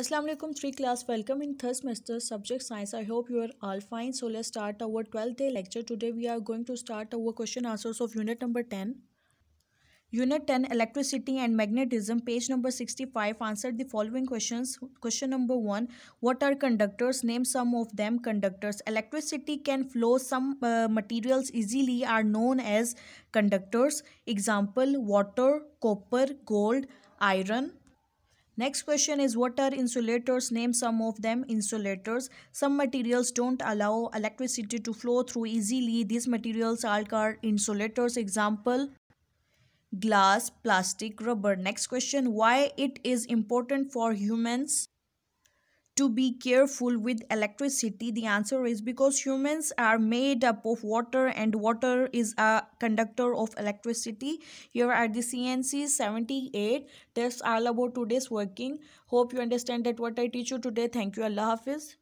Assalamualaikum 3 class welcome in third semester subject science I hope you are all fine so let's start our 12th day lecture today we are going to start our question answers of unit number 10 unit 10 electricity and magnetism page number 65 answer the following questions question number 1 what are conductors name some of them conductors electricity can flow some uh, materials easily are known as conductors example water copper gold iron Next question is what are insulators? Name some of them. Insulators. Some materials don't allow electricity to flow through easily. These materials are called insulators. Example glass, plastic, rubber. Next question why it is important for humans? to be careful with electricity? The answer is because humans are made up of water and water is a conductor of electricity. Here are the CNC 78. That's all about today's working. Hope you understand that what I teach you today. Thank you. Allah Hafiz.